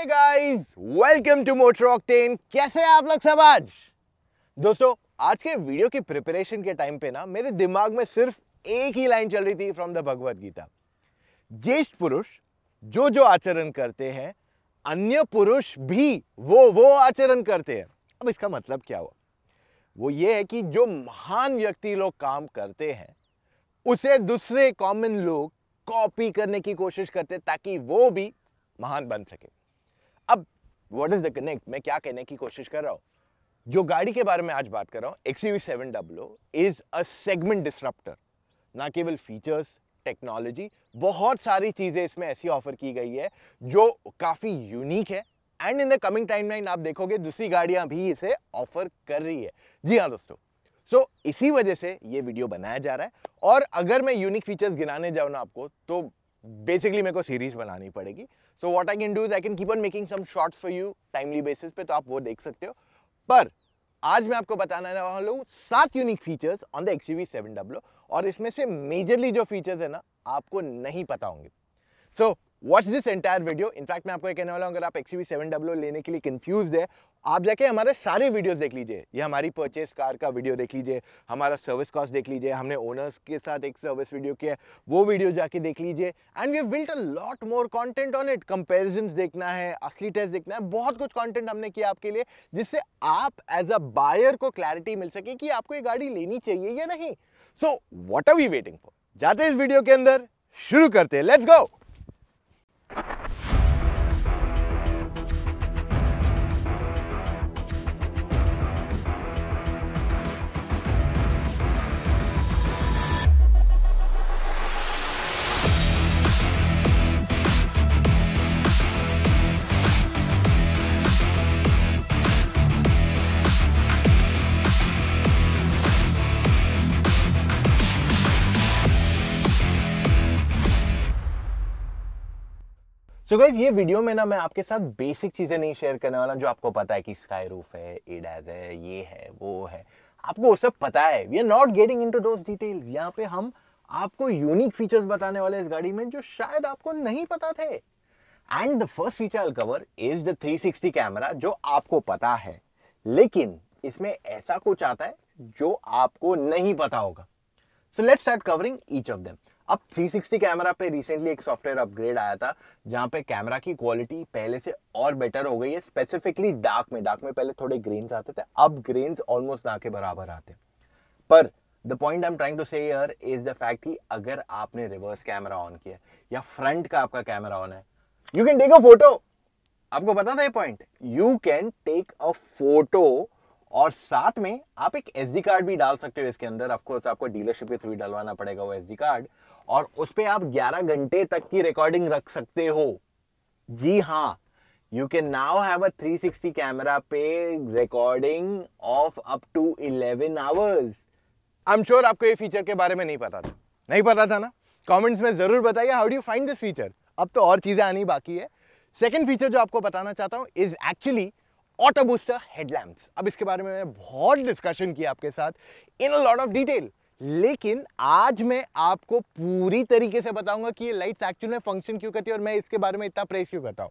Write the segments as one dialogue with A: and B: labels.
A: Hey guys, welcome to Motor Octane. कैसे हैं आप लोग सब आज दोस्तों आज के वीडियो की प्रिपरेशन के टाइम पे ना मेरे दिमाग में सिर्फ एक ही लाइन चल रही थी फ्रॉम द भगवत गीता ज्येष्ठ पुरुष जो जो आचरण करते हैं अन्य पुरुष भी वो वो आचरण करते हैं अब इसका मतलब क्या हुआ वो ये है कि जो महान व्यक्ति लोग काम करते हैं उसे दूसरे कॉमन लोग कॉपी करने की कोशिश करते ताकि वो भी महान बन सके व्हाट इज द कनेक्ट मैं क्या कहने की कोशिश कर रहा हूँ जो गाड़ी के बारे में आज बात कर रहा हूँ X V seven double is a segment disruptor ना केवल फीचर्स टेक्नोलॉजी बहुत सारी चीज़ें इसमें ऐसी ऑफर की गई है जो काफ़ी यूनिक है and in the coming time line आप देखोगे दूसरी गाड़ियां भी इसे ऑफर कर रही है जी हाँ दोस्तों सो so, इसी वजह से ये वीडियो बनाया जा रहा है और अगर मैं यूनिक फीचर्स गिनाने जाऊँ ना आपको तो बेसिकली मेरे को सीरीज बनानी पड़ेगी so what I can do is I can keep on making some shorts for you timely basis पे तो आप वो देख सकते हो पर आज मैं आपको बताना रहा हूँ सात unique features on the X V seven double और इसमें से मेजरली जो फीचर्स है ना आपको नहीं पता होंगे so watch this entire video in fact मैं आपको ये कहने वाला हूँ अगर आप एक्स वी सेवन डब्लो लेने के लिए कंफ्यूज है आप जाके हमारे सारे वीडियोस देख लीजिए ये हमारी परचेज कार का वीडियो देख लीजिए हमारा सर्विस कॉस्ट देख लीजिए हमने ओनर्स के साथ एक सर्विस वीडियो किया वो वीडियो जाके देख लीजिए and we built a lot more content on it comparison देखना है असली टेस्ट देखना है बहुत कुछ कॉन्टेंट हमने किया आपके लिए जिससे आप एज अ बायर को क्लैरिटी मिल सके कि आपको ये गाड़ी लेनी चाहिए या नहीं so what are we waiting for जाते इस वीडियो के अंदर शुरू करते हैं लेट्स गो सो so ये वीडियो में ना मैं आपके साथ बेसिक चीज़ें नहीं शेयर करने वाला जो आपको पता है कि स्काई रूफ है एडाज है ये है वो है आपको वो सब पता है we are not getting into details यहाँ पे हम आपको यूनिक फीचर्स बताने वाले इस गाड़ी में जो शायद आपको नहीं पता थे and the first feature I cover is the 360 camera जो आपको पता है लेकिन इसमें ऐसा कुछ आता है जो आपको नहीं पता होगा so let start covering each of them अब 360 कैमरा पे रिसेंटली एक सॉफ्टवेयर अपग्रेड आया था जहां पे कैमरा की क्वालिटी पहले से और बेटर हो गई है स्पेसिफिकली डार्क में डार्क में पहले थोड़े ग्रेन्स आते थे अब ग्रेन्स ऑलमोस्ट ना के बराबर आते पर the point I am trying to say here is the fact कि अगर आपने रिवर्स कैमरा ऑन किया या फ्रंट का आपका कैमरा ऑन है you can take a photo आपको पता था ये point you can take a photo और साथ में आप एक एस कार्ड भी डाल सकते हो इसके अंदर ऑफकोर्स आपको डीलरशिप के थ्रू डलवाना पड़ेगा वो एस कार्ड और उस पर आप 11 घंटे तक की रिकॉर्डिंग रख सकते हो जी हाँ you can now have a 360 camera पे recording of up to 11 hours I am sure आपको ये फीचर के बारे में नहीं पता था नहीं पता था ना कमेंट्स में ज़रूर बताइए how do you find this feature अब तो और चीज़ें आनी बाकी है सेकेंड फीचर जो आपको बताना चाहता हूँ is actually auto booster headlamp अब इसके बारे में मैंने बहुत डिस्कशन किया आपके साथ in a lot of detail लेकिन आज मैं आपको पूरी तरीके से बताऊंगा कि ये लाइट्स एक्चुअल में फंक्शन क्यों करती है और मैं इसके बारे में इतना प्रेस क्यों करता हूँ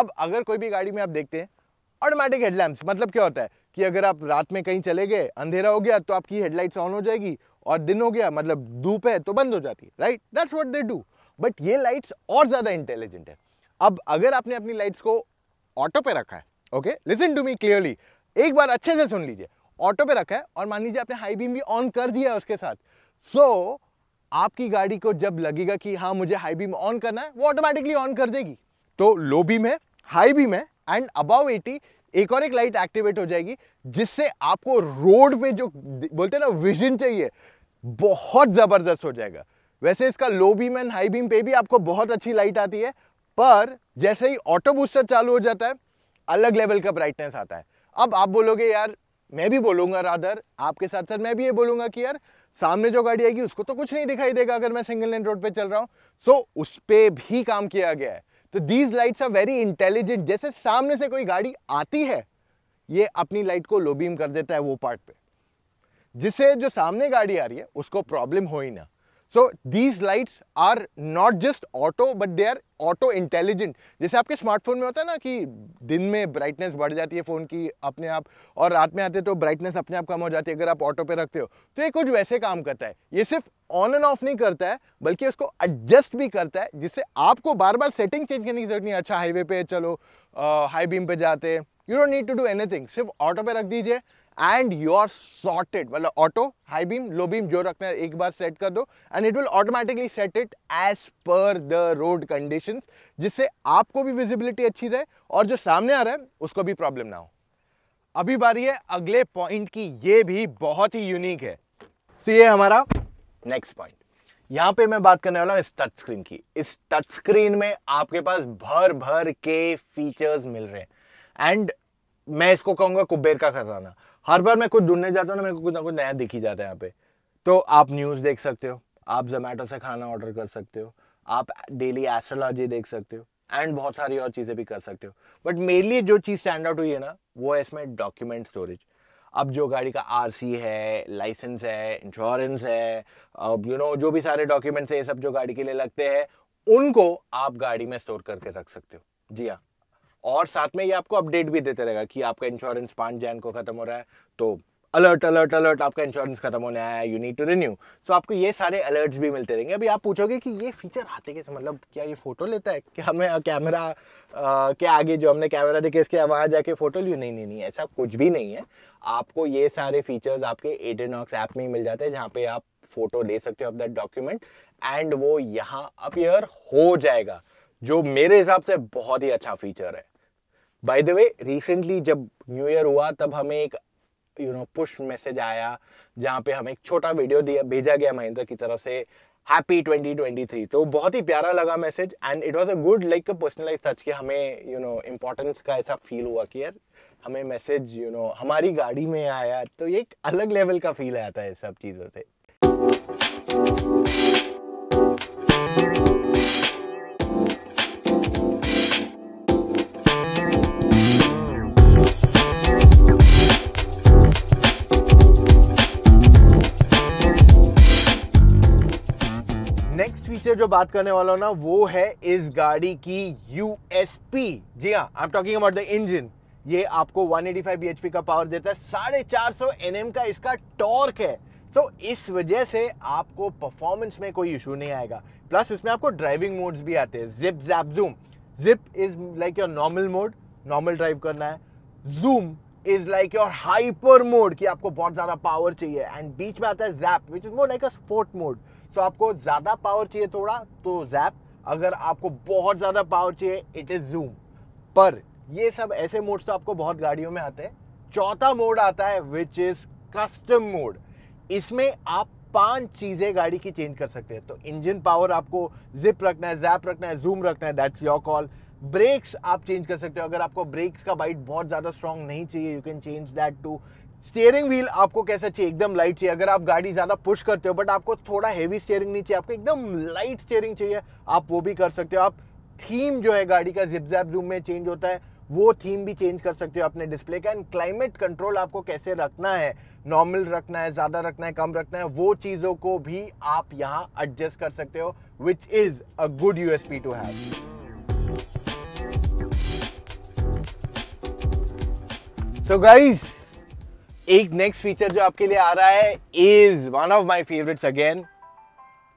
A: अब अगर कोई भी गाड़ी में आप देखते हैं ऑटोमेटिक हेडलैम्प्स मतलब क्या होता है कि अगर आप रात में कहीं चले गए अंधेरा हो गया तो आपकी हेडलाइट्स ऑन हो जाएगी और दिन हो गया मतलब धूप है तो बंद हो जाती है right that's what they do but ये लाइट्स और ज़्यादा इंटेलिजेंट है अब अगर आपने अपनी लाइट्स को ऑटो पे रखा है okay listen to me clearly एक बार अच्छे से सुन लीजिए ऑटो पे रखा है और मान लीजिए आपने हाई बीम भी ऑन कर दिया है उसके साथ सो so, आपकी गाड़ी को जब लगेगा कि हाँ मुझे हाई बीम ऑन करना है वो ऑटोमेटिकली ऑन कर देगी तो लो बीम है हाई बीम है एंड अबाव एटी एक और एक लाइट एक्टिवेट हो जाएगी जिससे आपको रोड पे जो बोलते हैं ना विजन चाहिए बहुत ज़बरदस्त हो जाएगा वैसे इसका low beam and high beam पे भी आपको बहुत अच्छी लाइट आती है पर जैसे ही ऑटो बूस्टर चालू हो जाता है अलग लेवल का ब्राइटनेस आता है अब आप बोलोगे यार मैं भी बोलूंगा राधर आपके साथ साथ मैं भी ये बोलूंगा कि यार सामने जो गाड़ी आएगी उसको तो कुछ नहीं दिखाई देगा अगर मैं सिंगल लेन रोड पे चल रहा हूँ सो so, उस पर भी काम किया गया है तो these lights are very intelligent जैसे सामने से कोई गाड़ी आती है ये अपनी लाइट को लोबीम कर देता है वो पार्ट पे जिससे जो सामने गाड़ी आ रही है उसको प्रॉब्लम हो ही ना so these lights are not just auto but they are auto intelligent जैसे आपके स्मार्टफोन में होता है ना कि दिन में ब्राइटनेस बढ़ जाती है फ़ोन की अपने आप और रात में आते तो ब्राइटनेस अपने आप कम हो जाती है अगर आप ऑटो पे रखते हो तो ये कुछ वैसे काम करता है ये सिर्फ ऑन एंड ऑफ नहीं करता है बल्कि उसको एडजस्ट भी करता है जिससे आपको बार बार सेटिंग चेंज करने की जरूरत नहीं अच्छा हाईवे पे चलो हाई बीम पे जाते you don't need to do anything सिर्फ ऑटो पे रख दीजिए एंड यू आर सॉर्टेड मतलब auto high beam low beam जो रखना है एक बार सेट कर दो and it will automatically set it as per the road condition जिससे आपको भी विजिबिलिटी अच्छी रहे और जो सामने आ रहा है उसको भी प्रॉब्लम ना हो अभी बारी है अगले पॉइंट की ये भी बहुत ही यूनिक है तो ये हमारा नेक्स्ट पॉइंट यहां पे मैं बात करने वाला हूं इस टच स्क्रीन की इस टच स्क्रीन में आपके पास भर भर के फीचर्स मिल रहे हैं एंड मैं इसको कहूंगा कुबेर का खजाना हर बार मैं कुछ ढूंढने जाता हूँ ना मेरे को कुछ ना कुछ नया दिख ही जाता है यहाँ पे तो आप न्यूज़ देख सकते हो आप जोमेटो से खाना ऑर्डर कर सकते हो आप डेली एस्ट्रोलॉजी देख सकते हो एंड बहुत सारी और चीज़ें भी कर सकते हो बट मेनली जो चीज़ स्टैंड आउट हुई है ना वो है इसमें डॉक्यूमेंट स्टोरेज अब जो गाड़ी का आरसी है लाइसेंस है इंश्योरेंस है यू नो जो भी सारे डॉक्यूमेंट्स है ये सब जो गाड़ी के लिए लगते हैं उनको आप गाड़ी में स्टोर करके रख सकते हो जी हाँ और साथ में ये आपको अपडेट भी देते रहेगा कि आपका इंश्योरेंस पांच जैन को ख़त्म हो रहा है तो अलर्ट अलर्ट अलर्ट आपका इंश्योरेंस खत्म होने आया है you need to renew so आपको ये सारे अलर्ट्स भी मिलते रहेंगे अभी आप पूछोगे कि ये फीचर आते कैसे मतलब क्या ये फोटो लेता है क्या हमें कैमरा के आगे जो हमने कैमरा देखे इसके वहाँ जाके फोटो लियो नहीं नहीं नहीं ऐसा कुछ भी नहीं है आपको ये सारे फीचर्स आपके एडेनॉक्स ऐप में ही मिल जाते हैं जहाँ पे आप फोटो ले सकते हो ऑफ दैट डॉक्यूमेंट एंड वो यहाँ अपियर हो जाएगा जो मेरे हिसाब से बहुत ही अच्छा फीचर है बाय द वे रिसेंटली जब न्यू ईयर हुआ तब हमें एक यू नो पुश मैसेज आया जहाँ पे हमें एक छोटा वीडियो दिया भेजा गया महिंद्रा की तरफ से हैप्पी 2023 तो बहुत ही प्यारा लगा message and it was a good like a personalize touch कि हमें यू नो इम्पोर्टेंस का ऐसा फील हुआ कि यार हमें मैसेज यू नो हमारी गाड़ी में आया तो ये एक अलग लेवल का फील आता है सब चीज़ों से जो बात करने वाला हूं ना वो है इस गाड़ी की यूएसपी जी हाँ I am talking about the engine ये आपको 185 एटी का पावर देता है साढ़े चार सौ का इसका टॉर्क है तो इस वजह से आपको परफॉर्मेंस में कोई इशू नहीं आएगा प्लस इसमें आपको ड्राइविंग मोड्स भी आते हैं zip zap zoom zip is like your normal mode normal drive करना है zoom is like your hyper mode कि आपको बहुत ज़्यादा पावर चाहिए एंड बीच में आता है zap which is more like a sport mode so आपको ज़्यादा पावर चाहिए थोड़ा तो जैप अगर आपको बहुत ज़्यादा पावर चाहिए इट इज़ जूम पर ये सब ऐसे मोड्स तो आपको बहुत गाड़ियों में आते हैं चौथा मोड आता है विच इज़ कस्टम मोड इसमें आप पांच चीज़ें गाड़ी की चेंज कर सकते हैं तो इंजन पावर आपको जिप रखना है जैप रखना है जूम रखना है दैट्स योर कॉल ब्रेक्स आप चेंज कर सकते हो अगर आपको ब्रेक्स का बाइट बहुत ज़्यादा स्ट्रॉन्ग नहीं चाहिए you can change that to steering wheel आपको कैसा चाहिए एकदम लाइट चाहिए अगर आप गाड़ी ज़्यादा पुश करते हो बट आपको थोड़ा हैवी स्टेयरिंग नहीं चाहिए आपको एकदम लाइट स्टेयरिंग चाहिए आप वो भी कर सकते हो आप थीम जो है गाड़ी का जिपजैप जूम में चेंज होता है वो थीम भी चेंज कर सकते हो अपने डिस्प्ले का एंड क्लाइमेट कंट्रोल आपको कैसे रखना है नॉर्मल रखना है ज़्यादा रखना है कम रखना है वो चीज़ों को भी आप यहाँ एडजस्ट कर सकते हो which is a good USP to have so guys एक नेक्स्ट फीचर जो आपके लिए आ रहा है is one of my favourites again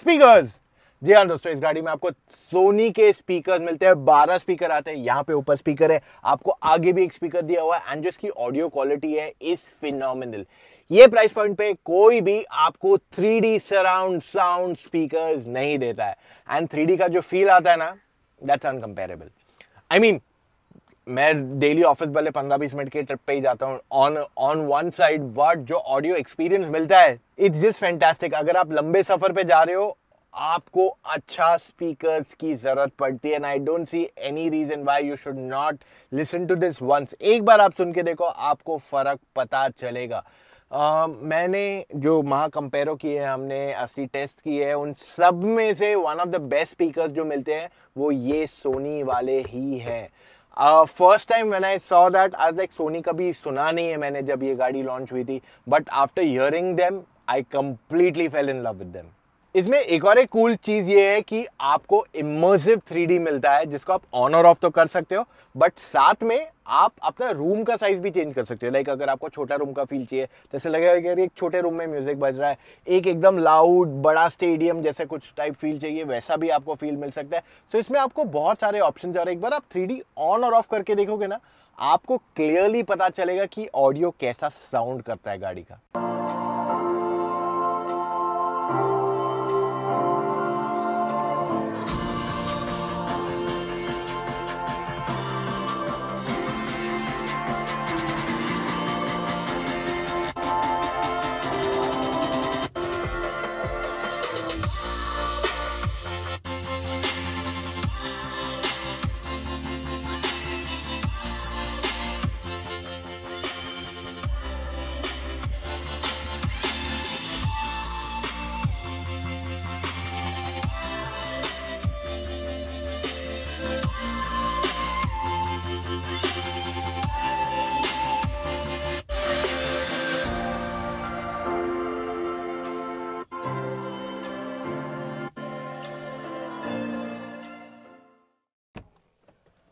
A: speakers जी हाँ दोस्तों इस गाड़ी में आपको सोनी के स्पीकर्स मिलते हैं बारह स्पीकर आते हैं यहाँ पे ऊपर स्पीकर है आपको आगे भी एक स्पीकर दिया हुआ है एंड जो इसकी ऑडियो क्वालिटी है इस फिनोमिनल ये प्राइस पॉइंट पे कोई भी आपको three D surround sound speaker नहीं देता है एंड थ्री का जो फील आता है ना दैट्स अनकंपेरेबल आई मीन मैं डेली ऑफिस वाले पंद्रह बीस मिनट के ट्रिप पे ही जाता हूँ on on one side but जो ऑडियो एक्सपीरियंस मिलता है इट्स जस्ट फैंटास्टिक अगर आप लंबे सफ़र पे जा रहे हो आपको अच्छा स्पीकर्स की ज़रूरत पड़ती है and I don't see any reason why you should not listen to this once एक बार आप सुन के देखो आपको फ़र्क पता चलेगा Uh, मैंने जो महा कंपेरो किए हैं हमने असली टेस्ट किए हैं उन सब में से one of the best speaker जो मिलते हैं वो ये सोनी वाले ही हैं first time when I saw that आज लाइक सोनी कभी सुना नहीं है मैंने जब ये गाड़ी लॉन्च हुई थी but after hearing them I completely fell in love with them इसमें एक और एक कूल चीज़ ये है कि आपको इमर्सिव थ्री मिलता है जिसको आप ऑन और ऑफ तो कर सकते हो बट साथ में आप अपना रूम का साइज भी चेंज कर सकते हो लाइक अगर आपको छोटा रूम का फील चाहिए जैसे लगेगा कि अगर एक छोटे रूम में म्यूजिक बज रहा है एक एकदम लाउड बड़ा स्टेडियम जैसे कुछ टाइप फील चाहिए वैसा भी आपको फील मिल सकता है सो so इसमें आपको बहुत सारे ऑप्शन और एक बार आप थ्री ऑन और ऑफ करके देखोगे ना आपको क्लियरली पता चलेगा कि ऑडियो कैसा साउंड करता है गाड़ी का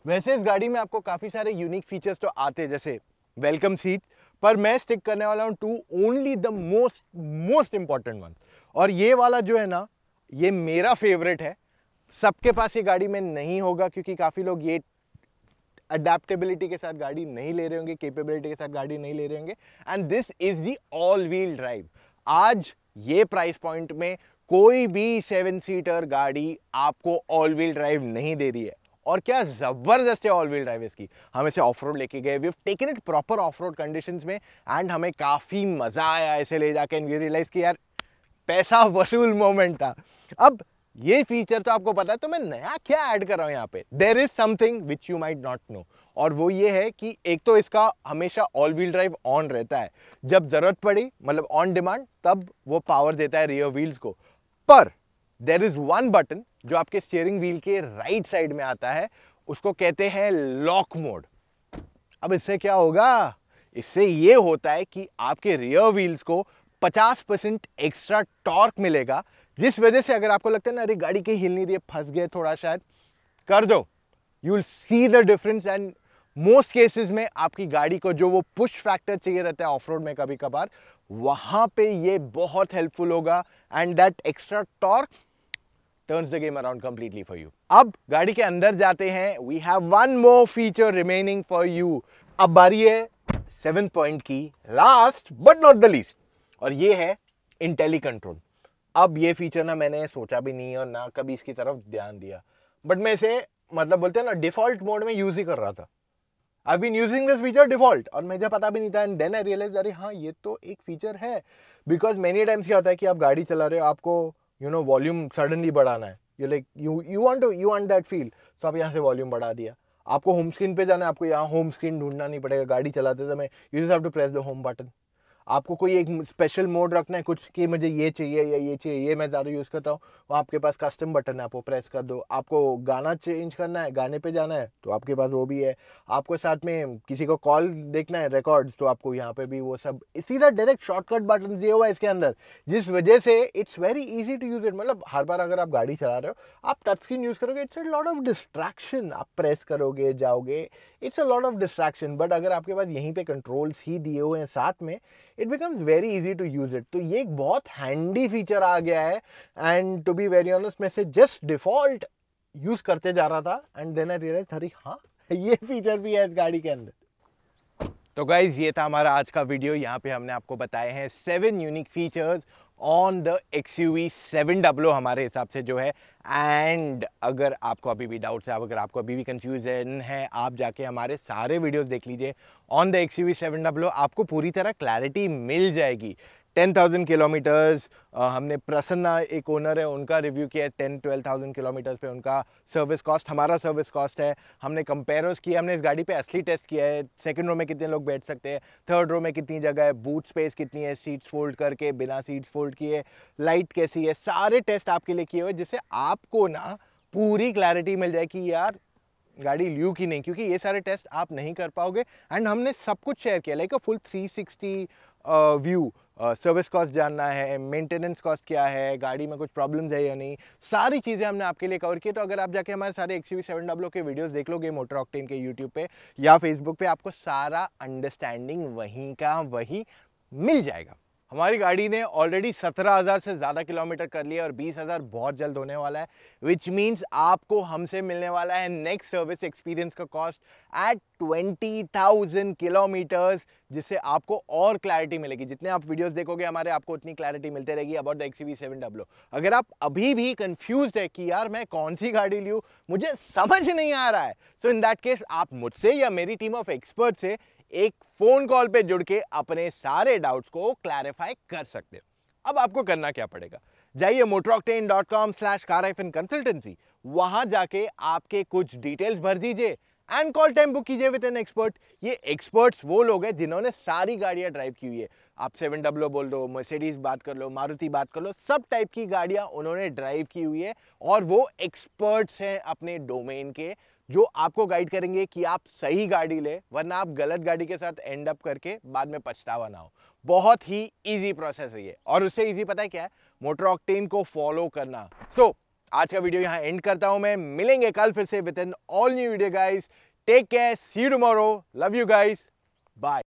A: वैसे इस गाड़ी में आपको काफ़ी सारे यूनिक फीचर्स तो आते हैं जैसे वेलकम सीट पर मैं स्टिक करने वाला हूँ to only the most most important one और ये वाला जो है ना ये मेरा फेवरेट है सबके पास ये गाड़ी में नहीं होगा क्योंकि काफ़ी लोग ये अडेप्टेबिलिटी के साथ गाड़ी नहीं ले रहे होंगे केपेबिलिटी के साथ गाड़ी नहीं ले रहे होंगे and this is the all wheel drive आज ये प्राइस पॉइंट में कोई भी सेवन सीटर गाड़ी आपको ऑल व्हील ड्राइव नहीं दे रही है और क्या ज़बरदस्त है ऑल व्हील ड्राइव इसकी हम इसे ऑफ रोड लेके गए we taken it proper off road condition में एंड हमें काफ़ी मज़ा आया इसे ले जाके एंड वी रियलाइज़ कि यार पैसा वसूल मोमेंट था अब ये फीचर तो आपको पता है तो मैं नया क्या ऐड कर रहा हूँ यहाँ पे there is something which you might not know और वो ये है कि एक तो इसका हमेशा ऑल व्हील ड्राइव ऑन रहता है जब ज़रूरत पड़ी मतलब ऑन डिमांड तब वो पावर देता है रियर व्हील्स को पर देर इज़ वन बटन जो आपके स्टेयरिंग व्हील के राइट साइड में आता है उसको कहते हैं लॉक मोड अब इससे क्या होगा इससे ये होता है कि आपके रियर व्हील्स को 50 परसेंट एक्स्ट्रा टॉर्क मिलेगा जिस वजह से अगर आपको लगता है ना अरे गाड़ी के हिल नहीं रही फंस गए थोड़ा शायद कर दो you will see the difference and most cases में आपकी गाड़ी को जो वो पुश फैक्टर चाहिए रहता है ऑफ रोड में कभी कभार वहां पे ये बहुत हेल्पफुल होगा and that extra torque turns the game around completely for you. अब गाड़ी के अंदर जाते हैं we have one more feature remaining for you. अब बारी है सेवन पॉइंट की last but not the least और ये है इंटेली कंट्रोल अब ये फीचर ना मैंने सोचा भी नहीं और ना कभी इसकी तरफ ध्यान दिया बट मैं इसे मतलब बोलते हैं ना डिफॉल्ट मोड में यूज़ ही कर रहा था I been using this feature default और मुझे पता भी नहीं था एंड देन आई रियलाइज अरे हाँ ये तो एक फीचर है बिकॉज मेनी टाइम्स क्या होता है कि आप गाड़ी चला रहे हो आपको यू नो वॉल्यूम सडनली बढ़ाना है you like you you want to you want that feel so आप यहाँ से वॉल्यूम बढ़ा दिया आपको होम स्क्रीन पे जाना है आपको यहाँ होम स्क्रीन ढूंढना नहीं पड़ेगा गाड़ी चलाते समय you just have to press the home button आपको कोई एक स्पेशल मोड रखना है कुछ कि मुझे ये चाहिए या ये चाहिए ये मैं ज़्यादा यूज़ करता हूँ वो आपके पास कस्टम बटन है आप वो प्रेस कर दो आपको गाना चेंज करना है गाने पे जाना है तो आपके पास वो भी है आपको साथ में किसी को कॉल देखना है रिकॉर्ड्स तो आपको यहाँ पे भी वो सब सीधा डायरेक्ट शॉर्टकट बटन दिए हुआ है इसके अंदर जिस वजह से it's very easy to use it मतलब हर बार अगर आप गाड़ी चला रहे हो आप टच स्क्रीन यूज़ करोगे it's a lot of distraction आप प्रेस करोगे जाओगे it's a lot of distraction but अगर आपके पास यहीं पर कंट्रोल्स ही दिए हुए हैं साथ में it becomes very easy to use it तो ये एक बहुत हैंडी फीचर आ गया है and to be very honest मैं से जस्ट डिफॉल्ट यूज़ करते जा रहा था एंड देन आई रियलाइज हरी हाँ ये फीचर भी है इस गाड़ी के अंदर तो गाइज ये था हमारा आज का वीडियो यहाँ पे हमने आपको बताए हैं seven unique features on the X U V seven double हमारे हिसाब से जो है एंड अगर आपको अभी भी डाउट्स है अगर आपको अभी भी कन्फ्यूजन है आप जाके हमारे सारे वीडियोज देख लीजिए on the X U V seven double आपको पूरी तरह क्लैरिटी मिल जाएगी 10,000 किलोमीटर्स uh, हमने प्रसन्ना एक ओनर है उनका रिव्यू किया है टेन ट्वेल्व थाउजेंड किलोमीटर्स पे उनका सर्विस कॉस्ट हमारा सर्विस कॉस्ट है हमने कंपेरोस किया हमने इस गाड़ी पे असली टेस्ट किया है सेकंड रो में कितने लोग बैठ सकते हैं थर्ड रो में कितनी जगह है बूट स्पेस कितनी है सीट्स फोल्ड करके बिना सीट्स फोल्ड किए लाइट कैसी है सारे टेस्ट आपके लिए किए हुए जिससे आपको ना पूरी क्लैरिटी मिल जाए कि यार गाड़ी ल्यू की नहीं क्योंकि ये सारे टेस्ट आप नहीं कर पाओगे एंड हमने सब कुछ शेयर किया like a full three view service cost जानना है मेंटेनेंस कॉस्ट क्या है गाड़ी में कुछ प्रॉब्लम्स है या नहीं सारी चीज़ें हमने आपके लिए कवर की तो अगर आप जाके हमारे सारे एक्स वी सेवन डब्ल्यू के वीडियोज़ देख लोगे मोटर ऑक्टेन के यूट्यूब पे या फेसबुक पे आपको सारा अंडरस्टैंडिंग वहीं का वहीं मिल जाएगा हमारी गाड़ी ने ऑलरेडी 17,000 से ज़्यादा किलोमीटर कर लिया और 20,000 बहुत जल्द होने वाला है विच मीन्स आपको हमसे मिलने वाला है नेक्स्ट सर्विस एक्सपीरियंस का कॉस्ट एट 20,000 किलोमीटर्स जिससे आपको और क्लैरिटी मिलेगी जितने आप वीडियोस देखोगे हमारे आपको उतनी क्लैरिटी मिलते रहेगी अबाउट द एक्सी वी अगर आप अभी भी कंफ्यूज है कि यार मैं कौन सी गाड़ी लूँ मुझे समझ नहीं आ रहा है सो इन दैट केस आप मुझसे या मेरी टीम ऑफ एक्सपर्ट से एक फोन कॉल पे जुड़ के अपने सारे डाउट्स को क्लैरिफाई कर सकते हो अब आपको करना क्या पड़ेगा जाइए मोटरॉकटेन dot com slash car consultancy वहां जाके आपके कुछ डिटेल्स भर दीजिए एंड कॉल टाइम बुक कीजिए विद एन एक्सपर्ट ये एक्सपर्ट्स वो लोग हैं जिन्होंने सारी गाड़ियां ड्राइव की हुई है आप सेवन डब्लो oh बोल दो मर्सिडीज बात कर लो मारुति बात कर लो सब टाइप की गाड़ियां उन्होंने ड्राइव की हुई है और वो एक्सपर्ट्स हैं अपने डोमेन के जो आपको गाइड करेंगे कि आप सही गाड़ी ले वरना आप गलत गाड़ी के साथ एंड अप करके बाद में पछतावा ना हो बहुत ही इजी प्रोसेस है ये और उससे इजी पता है क्या है मोटर ऑक्टेन को फॉलो करना सो so, आज का वीडियो यहां एंड करता हूं मैं मिलेंगे कल फिर से with in all new video guys take care see tomorrow love you guys bye